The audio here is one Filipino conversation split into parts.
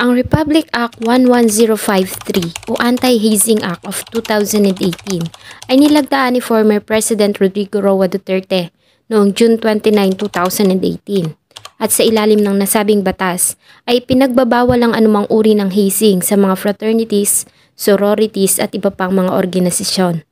Ang Republic Act 11053 o Anti-Hazing Act of 2018 ay nilagdaan ni former President Rodrigo Roa Duterte noong June 29, 2018. At sa ilalim ng nasabing batas ay pinagbabawal ang anumang uri ng hazing sa mga fraternities, sororities at iba pang mga organisasyon.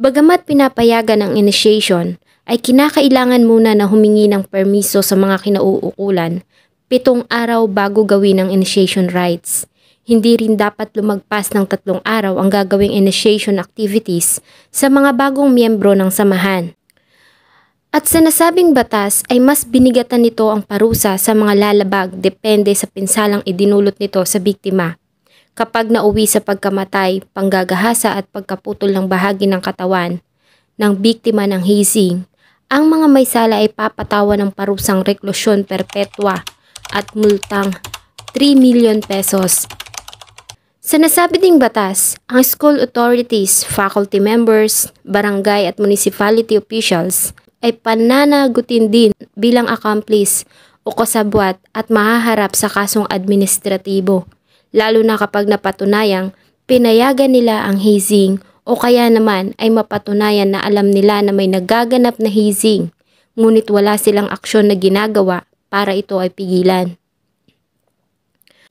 Bagamat pinapayagan ang initiation, ay kinakailangan muna na humingi ng permiso sa mga kinauukulan pitong araw bago gawin ang initiation rites. Hindi rin dapat lumagpas ng tatlong araw ang gagawing initiation activities sa mga bagong miyembro ng samahan. At sa nasabing batas ay mas binigatan nito ang parusa sa mga lalabag depende sa pinsalang idinulot nito sa biktima. Kapag nauwi sa pagkamatay, panggagahasa at pagkaputol ng bahagi ng katawan ng biktima ng hazing, ang mga may sala ay papatawan ng parusang reklusyon perpetua at multang 3 million pesos. Sa nasabi ding batas, ang school authorities, faculty members, barangay at municipality officials ay pananagutin din bilang accomplice o kasabwat at mahaharap sa kasong administratibo, lalo na kapag napatunayang pinayagan nila ang hazing o kaya naman ay mapatunayan na alam nila na may nagaganap na hazing, ngunit wala silang aksyon na ginagawa para ito ay pigilan.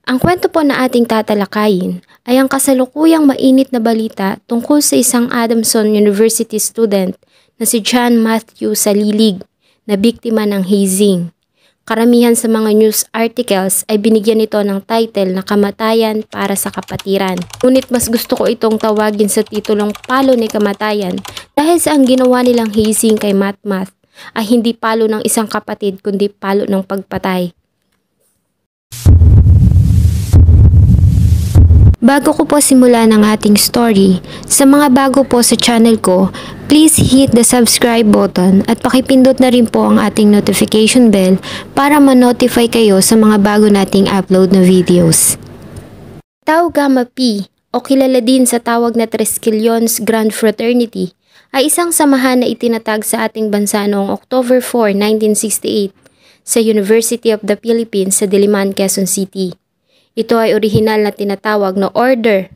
Ang kwento po na ating tatalakayin ay ang kasalukuyang mainit na balita tungkol sa isang Adamson University student na si John Matthew Salilig na biktima ng hazing. Karamihan sa mga news articles ay binigyan ito ng title na Kamatayan para sa Kapatiran. Ngunit mas gusto ko itong tawagin sa titulong Palo ni Kamatayan dahil sa ang ginawa nilang hazing kay Matmath ay hindi palo ng isang kapatid kundi palo ng pagpatay. Bago ko po simula ng ating story, sa mga bago po sa channel ko, please hit the subscribe button at pakipindot na rin po ang ating notification bell para ma-notify kayo sa mga bago nating upload na videos. Tau Gamma Pi o kilala din sa tawag na Tresquillions Grand Fraternity ay isang samahan na itinatag sa ating bansa noong October 4, 1968 sa University of the Philippines sa Diliman, Quezon City. Ito ay orihinal na tinatawag na Order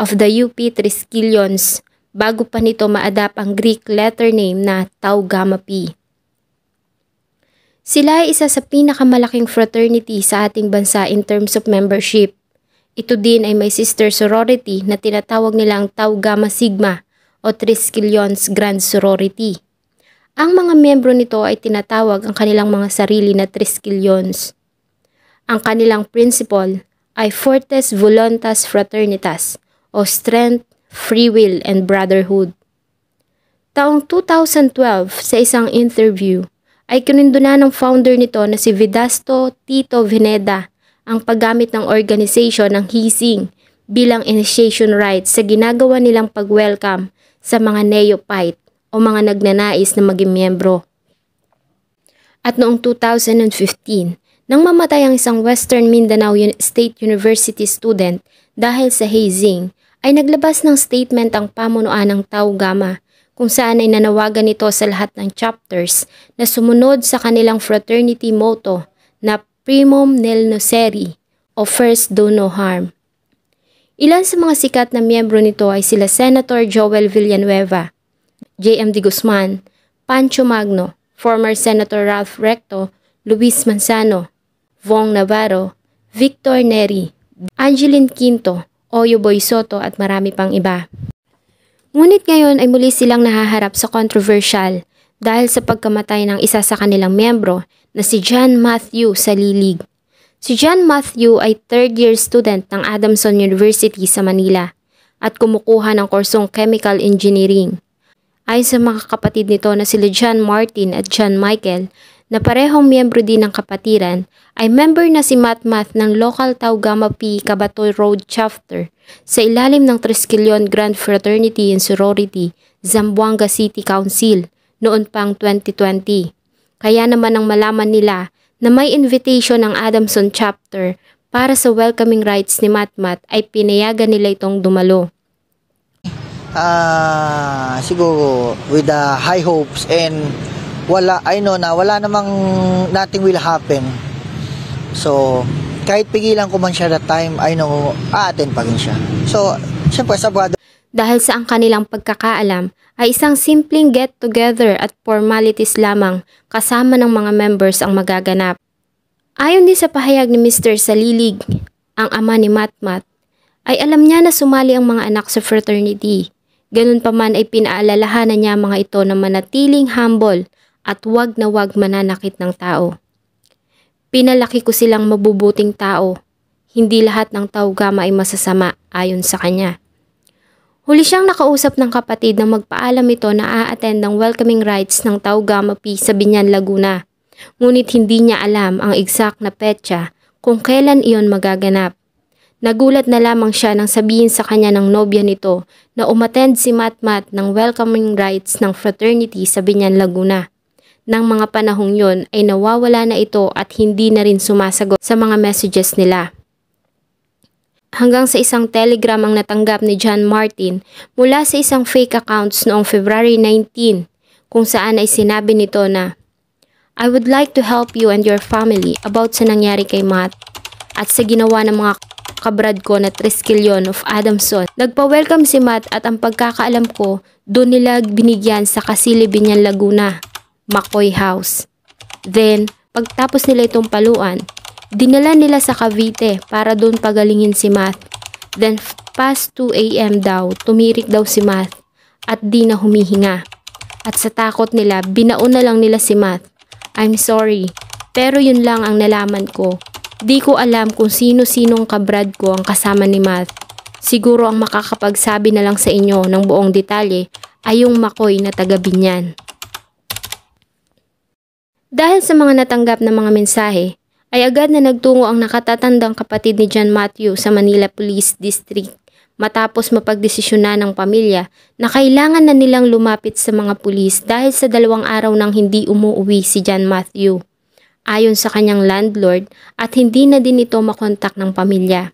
of the UP Triskelions bago pa nito maadap ang Greek letter name na Tau Gamma Pi. Sila ay isa sa pinakamalaking fraternity sa ating bansa in terms of membership. Ito din ay may sister sorority na tinatawag nilang Tau Gamma Sigma o Triskelions Grand Sorority. Ang mga miyembro nito ay tinatawag ang kanilang mga sarili na Triskelions. Ang kanilang principle ay Fortes Voluntas Fraternitas o Strength, Free Will, and Brotherhood. Taong 2012, sa isang interview, ay kinunduna ng founder nito na si Vidasto Tito Veneda ang paggamit ng organisasyon ng Hising bilang initiation rites sa ginagawa nilang pag-welcome sa mga neophyte o mga nagnanais na maging miyembro. At noong 2015, nang mamatay ang isang Western Mindanao State University student dahil sa hazing, ay naglabas ng statement ang pamunuan ng Tau Gamma kung saan ay nanawagan ito sa lahat ng chapters na sumunod sa kanilang fraternity motto na Primum Nel Nocere o First Do No Harm Ilan sa mga sikat na miyembro nito ay sila Senator Joel Villanueva, J.M. De Guzman, Pancho Magno, former Senator Ralph Recto, Luis Manzano, Vong Navarro, Victor Neri, Angeline Quinto, Oyo Boy Soto at marami pang iba. Ngunit ngayon ay muli silang nahaharap sa controversial dahil sa pagkamatay ng isa sa kanilang miyembro na si John Matthew Salilig. Si John Matthew ay third-year student ng Adamson University sa Manila at kumukuha ng kursong Chemical Engineering. Ayon sa mga kapatid nito na sila John Martin at John Michael, na parehong miyembro din ng kapatiran, ay member na si Matt Math ng local Tau Gamma Pi Kabatoy Road Chapter sa ilalim ng Trisquillion Grand Fraternity and Sorority, Zamboanga City Council, noon pang 2020. Kaya naman ang malaman nila na may invitation ng Adamson chapter para sa welcoming rites ni Matmat ay pinayagan nila itong dumalo. Uh, siguro with the uh, high hopes and wala I know na wala namang nothing will happen. So kahit pigilan ko man siya that time, I know aatin pa rin siya. So syempre sa brother dahil sa ang kanilang pagkakaalam ay isang simpleng get-together at formalities lamang kasama ng mga members ang magaganap. Ayon din sa pahayag ni Mr. Salilig, ang ama ni Matmat, ay alam niya na sumali ang mga anak sa fraternity. Ganun pa man ay pinaalalahanan niya mga ito na manatiling humble at wag na wag mananakit ng tao. Pinalaki ko silang mabubuting tao. Hindi lahat ng taugama ay masasama ayon sa kanya. Huli siyang nakausap ng kapatid na magpaalam ito na aattend ng welcoming rites ng Tau Gamma Taugamapi sa Binyan, Laguna. Ngunit hindi niya alam ang exact na petsa kung kailan iyon magaganap. Nagulat na lamang siya nang sabihin sa kanya ng nobya nito na umatend si Matmat ng welcoming rites ng fraternity sa Binyan, Laguna. Nang mga panahong yon ay nawawala na ito at hindi na rin sumasagot sa mga messages nila hanggang sa isang telegram ang natanggap ni John Martin mula sa isang fake accounts noong February 19 kung saan ay sinabi nito na I would like to help you and your family about sa nangyari kay Matt at sa ginawa ng mga kabrad ko na Triskelion of Adamson. Nagpa-welcome si Matt at ang pagkakaalam ko, doon nila binigyan sa Kasilibinyan Laguna, Makoy House. Then, pagtapos nila itong paluan, Dinala nila sa Cavite para doon pagalingin si Math. Then past 2 a.m. daw, tumirik daw si Math at di na humihinga. At sa takot nila, binaon na lang nila si Math. I'm sorry, pero yun lang ang nalaman ko. Di ko alam kung sino-sinong kabrad ko ang kasama ni Math. Siguro ang makakapagsabi na lang sa inyo ng buong detalye ay yung makoy na taga Binyan. Dahil sa mga natanggap na mga mensahe, ay agad na nagtungo ang nakatatandang kapatid ni John Matthew sa Manila Police District matapos mapagdesisyonan ng pamilya na kailangan na nilang lumapit sa mga pulis dahil sa dalawang araw nang hindi umuwi si John Matthew. Ayon sa kanyang landlord at hindi na din ito makontak ng pamilya.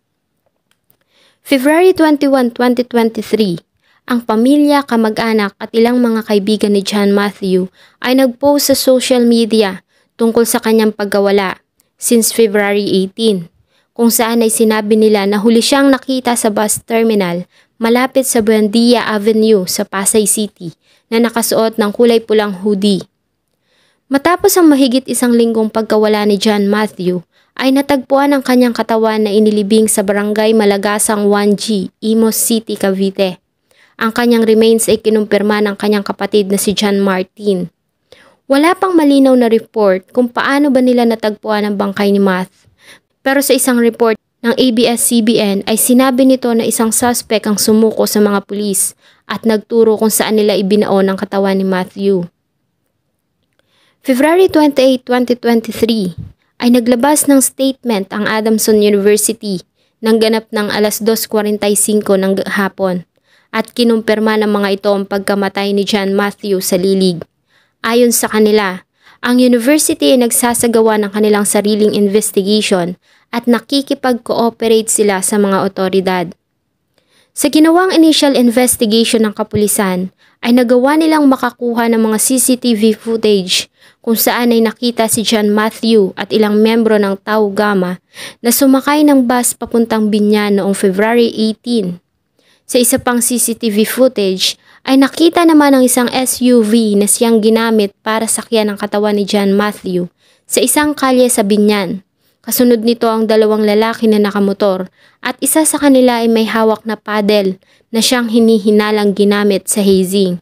February 21, 2023, ang pamilya, kamag-anak at ilang mga kaibigan ni John Matthew ay nag-post sa social media tungkol sa kanyang pagkawala since February 18, kung saan ay sinabi nila na huli siyang nakita sa bus terminal malapit sa Buendia Avenue sa Pasay City na nakasuot ng kulay pulang hoodie. Matapos ang mahigit isang linggong pagkawala ni John Matthew, ay natagpuan ang kanyang katawan na inilibing sa barangay Malagasang 1G, Imus City, Cavite. Ang kanyang remains ay kinumpirma ng kanyang kapatid na si John Martin. Wala pang malinaw na report kung paano ba nila natagpuan ang bangkay ni Math. Pero sa isang report ng ABS-CBN ay sinabi nito na isang suspect ang sumuko sa mga pulis at nagturo kung saan nila ibinaon ang katawan ni Matthew. February 28, 2023 ay naglabas ng statement ang Adamson University ng ganap ng alas 2.45 ng hapon at kinumpirma ng mga ito ang pagkamatay ni John Matthew sa lilig. Ayon sa kanila, ang university ay nagsasagawa ng kanilang sariling investigation at nakikipag-cooperate sila sa mga otoridad. Sa ginawang initial investigation ng kapulisan, ay nagawa nilang makakuha ng mga CCTV footage kung saan ay nakita si John Matthew at ilang membro ng Tau Gamma na sumakay ng bus papuntang Binyan noong February 18. Sa isa pang CCTV footage ay nakita naman ang isang SUV na siyang ginamit para sakyan ang katawan ni John Matthew sa isang kalye sa Binyan. Kasunod nito ang dalawang lalaki na nakamotor at isa sa kanila ay may hawak na paddle na siyang hinihinalang ginamit sa hazing.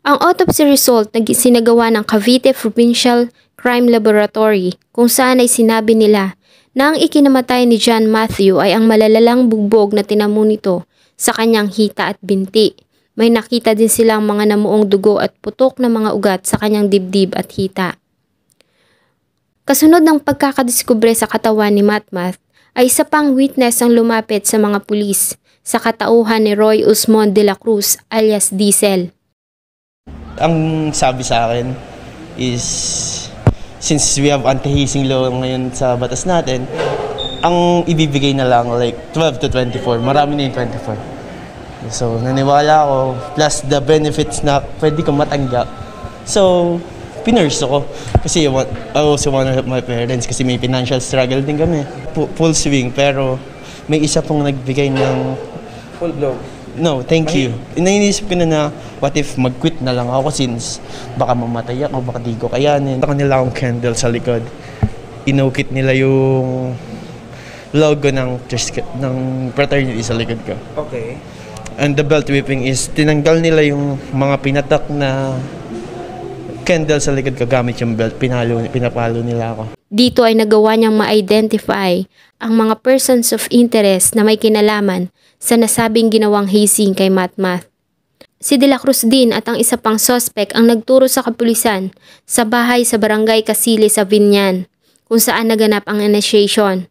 Ang autopsy result na sinagawa ng Cavite Provincial Crime Laboratory kung saan ay sinabi nila na ang ikinamatay ni John Matthew ay ang malalalang bugbog na tinamo nito sa kanyang hita at binti. May nakita din silang mga namuong dugo at putok na mga ugat sa kanyang dibdib at hita. Kasunod ng pagkakadiskubre sa katawan ni Matmath, ay isa pang witness ang lumapit sa mga pulis sa katauhan ni Roy Usmon de la Cruz alias Diesel. Ang sabi sa akin is since we have anti-hazing law ngayon sa batas natin, ang ibibigay na lang like 12 to 24. Marami na yung 24. So, naniwala ako. Plus the benefits na pwede kang matanggap. So, pinurse ako. Kasi I want, I also want to help my parents kasi may financial struggle din kami. P- full swing pero may isa pong nagbigay ng... Full blow. No, thank Mahi. you. Nainisip ko na na, what if mag-quit na lang ako since baka mamatay ako, baka di ko kayanin. Taka nila akong candle sa likod. Inukit nila yung logo ng church, ng fraternity sa likod ko. Okay. And the belt whipping is tinanggal nila yung mga pinatak na candle sa likod ko gamit yung belt. Pinalo, pinapalo nila ako. Dito ay nagawa niyang ma-identify ang mga persons of interest na may kinalaman sa nasabing ginawang hazing kay Matmath. Si De La Cruz din at ang isa pang sospek ang nagturo sa kapulisan sa bahay sa barangay Kasili sa Vinyan kung saan naganap ang initiation.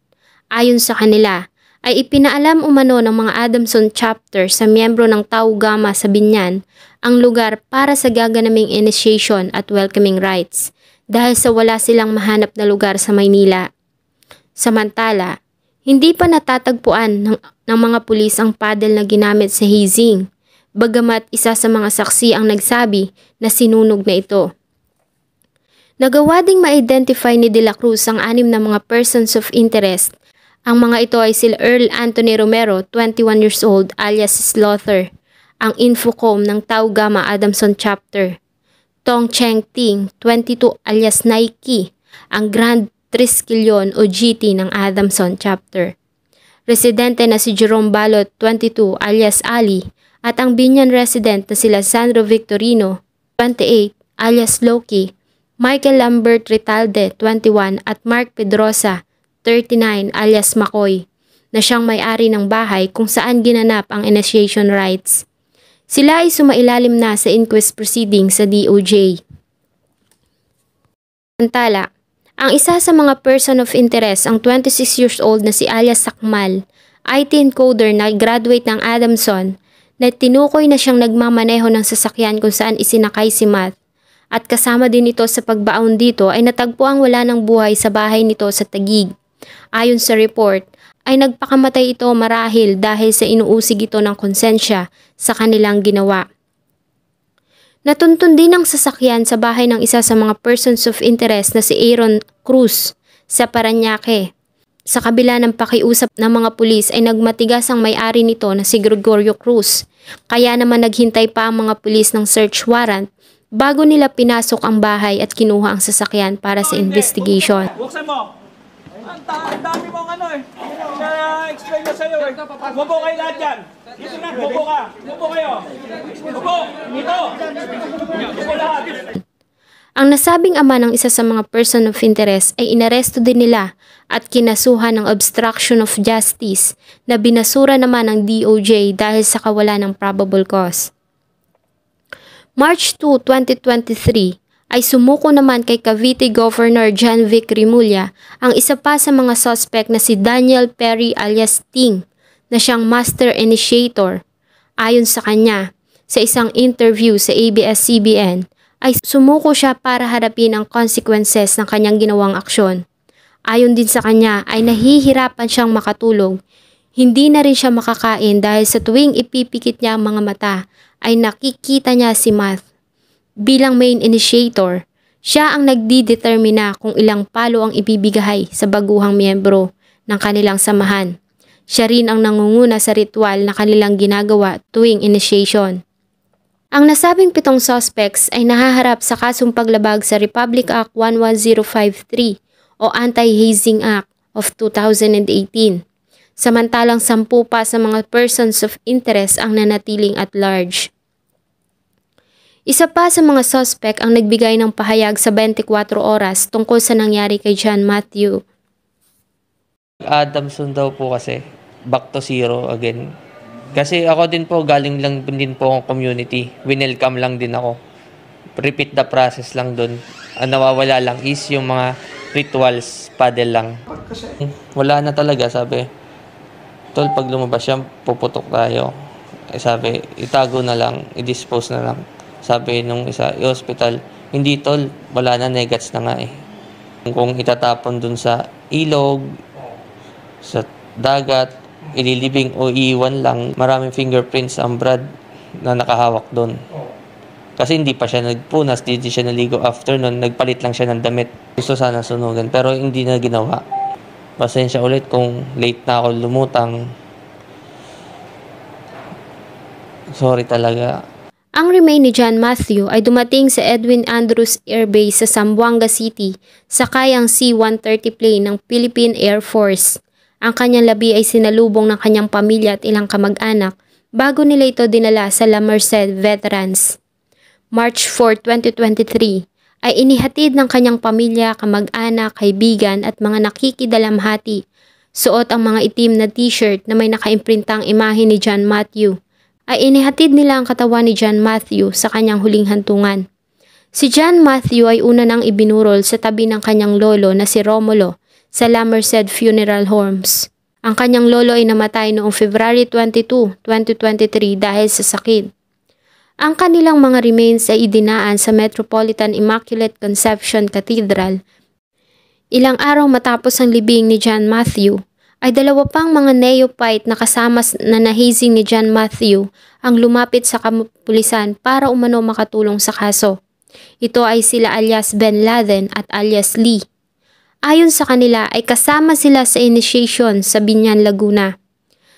Ayon sa kanila, ay ipinaalam umano ng mga Adamson chapter sa miyembro ng Tau Gamma sa Binyan ang lugar para sa gaganaming initiation at welcoming rites dahil sa wala silang mahanap na lugar sa Maynila. Samantala, hindi pa natatagpuan ng, ng mga pulis ang paddle na ginamit sa hazing, bagamat isa sa mga saksi ang nagsabi na sinunog na ito. Nagawa ding ma-identify ni De La Cruz ang anim na mga persons of interest ang mga ito ay si Earl Anthony Romero, 21 years old, alias Slaughter, ang Infocom ng Tau Gamma Adamson Chapter. Tong Cheng Ting, 22 alias Nike, ang Grand Triskelion o GT ng Adamson Chapter. Residente na si Jerome Balot, 22 alias Ali, at ang Binyan resident na sila Sandro Victorino, 28 alias Loki, Michael Lambert Ritalde, 21 at Mark Pedrosa, 39 alias Makoy na siyang may-ari ng bahay kung saan ginanap ang initiation rites. Sila ay sumailalim na sa inquest proceeding sa DOJ. Antala, ang isa sa mga person of interest ang 26 years old na si alias Sakmal, IT encoder na graduate ng Adamson na tinukoy na siyang nagmamaneho ng sasakyan kung saan isinakay si Matt. At kasama din ito sa pagbaon dito ay natagpo ang wala ng buhay sa bahay nito sa Tagig. Ayon sa report, ay nagpakamatay ito marahil dahil sa inuusig ito ng konsensya sa kanilang ginawa. Natuntun din ang sasakyan sa bahay ng isa sa mga persons of interest na si Aaron Cruz sa Paranaque. Sa kabila ng pakiusap ng mga pulis ay nagmatigas ang may-ari nito na si Gregorio Cruz. Kaya naman naghintay pa ang mga pulis ng search warrant bago nila pinasok ang bahay at kinuha ang sasakyan para sa investigation. Buksan mo! ang ta- dami mong ano eh. Na-explain ko sa'yo eh. Mubo kayo lahat yan. Dito na, mubo ka. Mubo kayo. Mubo, dito. Mubo lahat. Ang nasabing ama ng isa sa mga person of interest ay inaresto din nila at kinasuhan ng obstruction of justice na binasura naman ng DOJ dahil sa kawalan ng probable cause. March 2, 2023, ay sumuko naman kay Cavite Governor John Vic Rimulya ang isa pa sa mga suspect na si Daniel Perry alias Ting na siyang master initiator. Ayon sa kanya, sa isang interview sa ABS-CBN, ay sumuko siya para harapin ang consequences ng kanyang ginawang aksyon. Ayon din sa kanya ay nahihirapan siyang makatulog. Hindi na rin siya makakain dahil sa tuwing ipipikit niya ang mga mata ay nakikita niya si Math. Bilang main initiator, siya ang nagdidetermina kung ilang palo ang ibibigay sa baguhang miyembro ng kanilang samahan. Siya rin ang nangunguna sa ritual na kanilang ginagawa tuwing initiation. Ang nasabing pitong suspects ay nahaharap sa kasong paglabag sa Republic Act 11053 o Anti-Hazing Act of 2018. Samantalang sampu pa sa mga persons of interest ang nanatiling at large. Isa pa sa mga suspect ang nagbigay ng pahayag sa 24 oras tungkol sa nangyari kay John Matthew. Adamson daw po kasi, back to zero again. Kasi ako din po, galing lang din po ang community. Winelcome lang din ako. Repeat the process lang dun. Ang nawawala lang is yung mga rituals, paddle lang. Wala na talaga, sabi. Tol, pag lumabas siya, puputok tayo. Eh, sabi, itago na lang, i-dispose na lang. Sabi nung isa, i-hospital, hindi tol, wala na, negats na nga eh. Kung itatapon dun sa ilog, sa dagat, ililibing o iiwan lang, maraming fingerprints ang Brad na nakahawak dun. Kasi hindi pa siya nagpunas, hindi siya naligo after nun, nagpalit lang siya ng damit. Gusto sana sunugan, pero hindi na ginawa. Pasensya ulit kung late na ako lumutang. Sorry talaga. Ang remain ni John Matthew ay dumating sa Edwin Andrews Air Base sa Zamboanga City, sakay ang C-130 plane ng Philippine Air Force. Ang kanyang labi ay sinalubong ng kanyang pamilya at ilang kamag-anak bago nila ito dinala sa La Merced Veterans. March 4, 2023 ay inihatid ng kanyang pamilya, kamag-anak, kaibigan at mga nakikidalamhati. Suot ang mga itim na t-shirt na may nakaimprintang imahe ni John Matthew ay inihatid nila ang katawan ni John Matthew sa kanyang huling hantungan. Si John Matthew ay una nang ibinurol sa tabi ng kanyang lolo na si Romulo sa Lamerset Funeral Homes. Ang kanyang lolo ay namatay noong February 22, 2023 dahil sa sakit. Ang kanilang mga remains ay idinaan sa Metropolitan Immaculate Conception Cathedral ilang araw matapos ang libing ni John Matthew ay dalawa pang mga neophyte na kasama na nahazing ni John Matthew ang lumapit sa kapulisan para umano makatulong sa kaso. Ito ay sila alias Ben Laden at alias Lee. Ayon sa kanila ay kasama sila sa initiation sa Binyan, Laguna.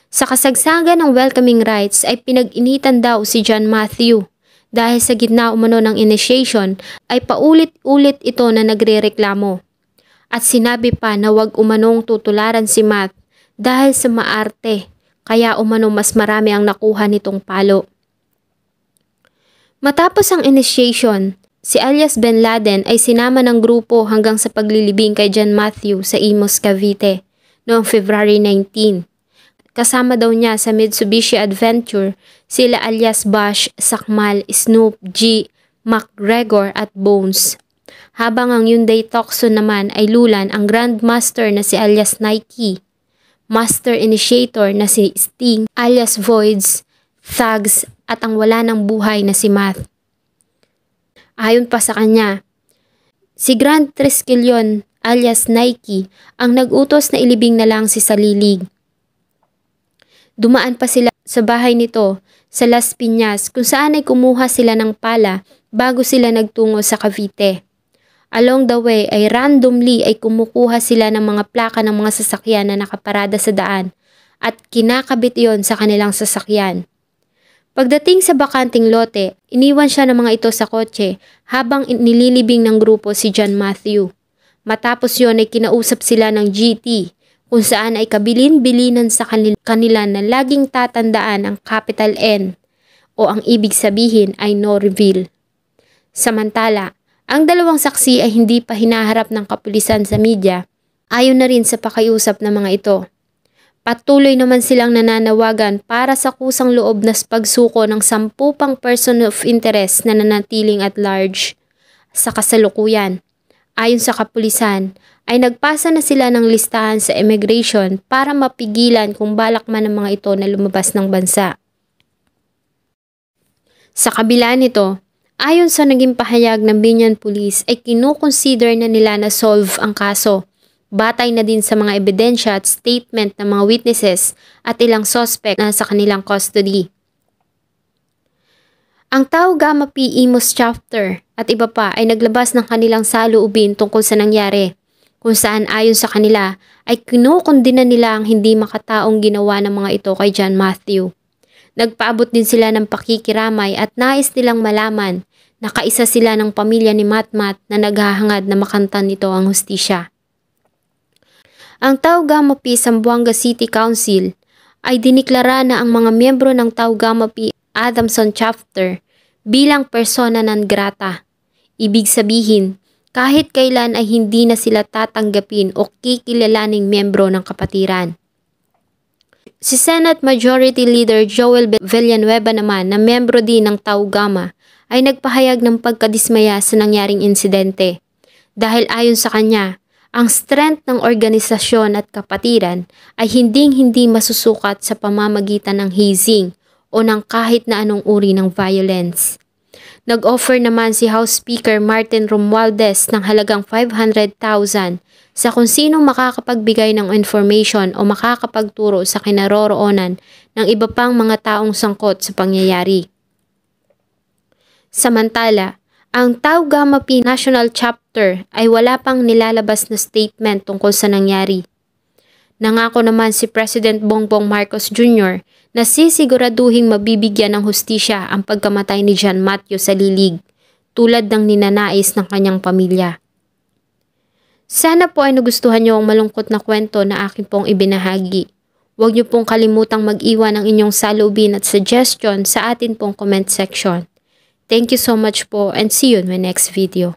Sa kasagsagan ng welcoming rites ay pinag-initan daw si John Matthew dahil sa gitna umano ng initiation ay paulit-ulit ito na nagrereklamo at sinabi pa na wag umanong tutularan si Matt dahil sa maarte kaya umanong mas marami ang nakuha nitong palo. Matapos ang initiation, si alias Ben Laden ay sinama ng grupo hanggang sa paglilibing kay John Matthew sa Imus, Cavite noong February 19. Kasama daw niya sa Mitsubishi Adventure sila alias Bash, Sakmal, Snoop, G, MacGregor at Bones habang ang Hyundai Tucson naman ay lulan ang Grandmaster na si alias Nike, Master Initiator na si Sting alias Voids, Thugs at ang wala ng buhay na si Math. Ayon pa sa kanya, si Grand Triskelyon alias Nike ang nagutos na ilibing na lang si Salilig. Dumaan pa sila sa bahay nito sa Las Piñas kung saan ay kumuha sila ng pala bago sila nagtungo sa Cavite. Along the way ay randomly ay kumukuha sila ng mga plaka ng mga sasakyan na nakaparada sa daan at kinakabit iyon sa kanilang sasakyan. Pagdating sa bakanting lote, iniwan siya ng mga ito sa kotse habang nililibing ng grupo si John Matthew. Matapos yon ay kinausap sila ng GT kung saan ay kabilin-bilinan sa kanil kanila na laging tatandaan ang capital N o ang ibig sabihin ay no reveal. Samantala, ang dalawang saksi ay hindi pa hinaharap ng kapulisan sa media ayon na rin sa pakiusap ng mga ito. Patuloy naman silang nananawagan para sa kusang loob na pagsuko ng sampu pang person of interest na nanatiling at large sa kasalukuyan. Ayon sa kapulisan, ay nagpasa na sila ng listahan sa immigration para mapigilan kung balak man ng mga ito na lumabas ng bansa. Sa kabila nito, Ayon sa naging pahayag ng Binyan Police ay kinukonsider na nila na solve ang kaso. Batay na din sa mga ebidensya at statement ng mga witnesses at ilang suspect na sa kanilang custody. Ang Tao Gamma P. Imos e Chapter at iba pa ay naglabas ng kanilang saloobin tungkol sa nangyari, kung saan ayon sa kanila ay kinukundina nila ang hindi makataong ginawa ng mga ito kay John Matthew. Nagpaabot din sila ng pakikiramay at nais nilang malaman Nakaisa sila ng pamilya ni Matmat na naghahangad na makanta nito ang hustisya. Ang Taugamapi Buanga City Council ay diniklara na ang mga miyembro ng Taugamapi Adamson Chapter bilang persona non grata. Ibig sabihin, kahit kailan ay hindi na sila tatanggapin o kikilalaning miyembro ng kapatiran. Si Senate Majority Leader Joel Villanueva naman na miyembro din ng Taugama ay nagpahayag ng pagkadismaya sa nangyaring insidente. Dahil ayon sa kanya, ang strength ng organisasyon at kapatiran ay hinding-hindi masusukat sa pamamagitan ng hazing o ng kahit na anong uri ng violence. Nag-offer naman si House Speaker Martin Romualdez ng halagang 500,000 sa kung sino makakapagbigay ng information o makakapagturo sa kinaroroonan ng iba pang mga taong sangkot sa pangyayari. Samantala, ang Tau Gamma Pi National Chapter ay wala pang nilalabas na statement tungkol sa nangyari. Nangako naman si President Bongbong Marcos Jr. na sisiguraduhin mabibigyan ng hustisya ang pagkamatay ni John Matthew sa lilig, tulad ng ninanais ng kanyang pamilya. Sana po ay nagustuhan niyo ang malungkot na kwento na akin pong ibinahagi. Huwag niyo pong kalimutang mag-iwan ng inyong salubin at suggestion sa atin pong comment section. Thank you so much po and see you in my next video.